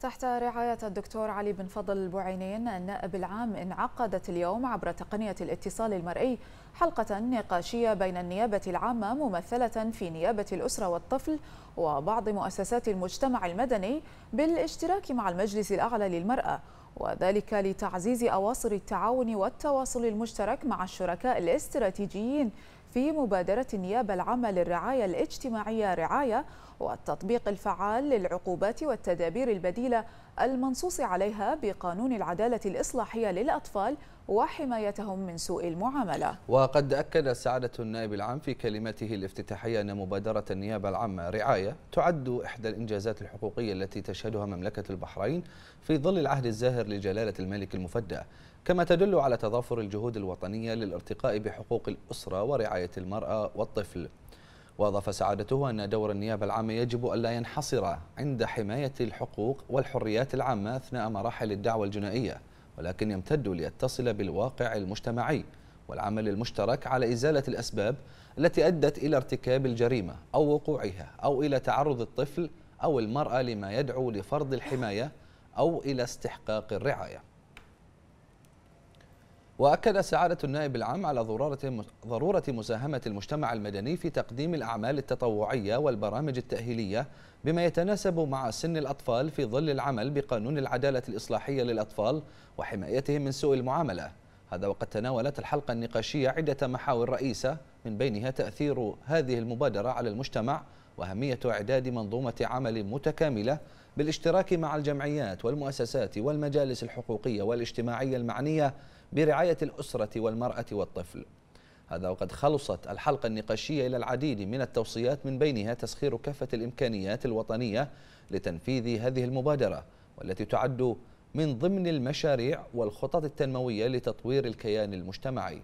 تحت رعاية الدكتور علي بن فضل البعينين النائب العام انعقدت اليوم عبر تقنية الاتصال المرئي حلقة نقاشية بين النيابة العامة ممثلة في نيابة الأسرة والطفل وبعض مؤسسات المجتمع المدني بالاشتراك مع المجلس الأعلى للمرأة وذلك لتعزيز أواصر التعاون والتواصل المشترك مع الشركاء الاستراتيجيين في مبادرة النيابة العامة للرعاية الاجتماعية رعاية والتطبيق الفعال للعقوبات والتدابير البديلة المنصوص عليها بقانون العدالة الإصلاحية للأطفال وحمايتهم من سوء المعاملة وقد أكد سعادة النائب العام في كلمته الافتتاحية أن مبادرة النيابة العامة رعاية تعد إحدى الإنجازات الحقوقية التي تشهدها مملكة البحرين في ظل العهد الزاهر لجلالة الملك المفدى كما تدل على تضافر الجهود الوطنية للارتقاء بحقوق الأسرة ورعاية رعاية المرأة والطفل واضاف سعادته ان دور النيابه العامه يجب الا ينحصر عند حمايه الحقوق والحريات العامه اثناء مراحل الدعوه الجنائيه ولكن يمتد ليتصل بالواقع المجتمعي والعمل المشترك على ازاله الاسباب التي ادت الى ارتكاب الجريمه او وقوعها او الى تعرض الطفل او المراه لما يدعو لفرض الحمايه او الى استحقاق الرعايه وأكد سعادة النائب العام على ضرورة ضرورة مساهمة المجتمع المدني في تقديم الأعمال التطوعية والبرامج التأهيلية بما يتناسب مع سن الأطفال في ظل العمل بقانون العدالة الإصلاحية للأطفال وحمايتهم من سوء المعاملة هذا وقد تناولت الحلقة النقاشية عدة محاور رئيسة من بينها تأثير هذه المبادرة على المجتمع وأهمية إعداد منظومة عمل متكاملة بالاشتراك مع الجمعيات والمؤسسات والمجالس الحقوقية والاجتماعية المعنية برعاية الأسرة والمرأة والطفل هذا وقد خلصت الحلقة النقاشية إلى العديد من التوصيات من بينها تسخير كافة الإمكانيات الوطنية لتنفيذ هذه المبادرة والتي تعد من ضمن المشاريع والخطط التنموية لتطوير الكيان المجتمعي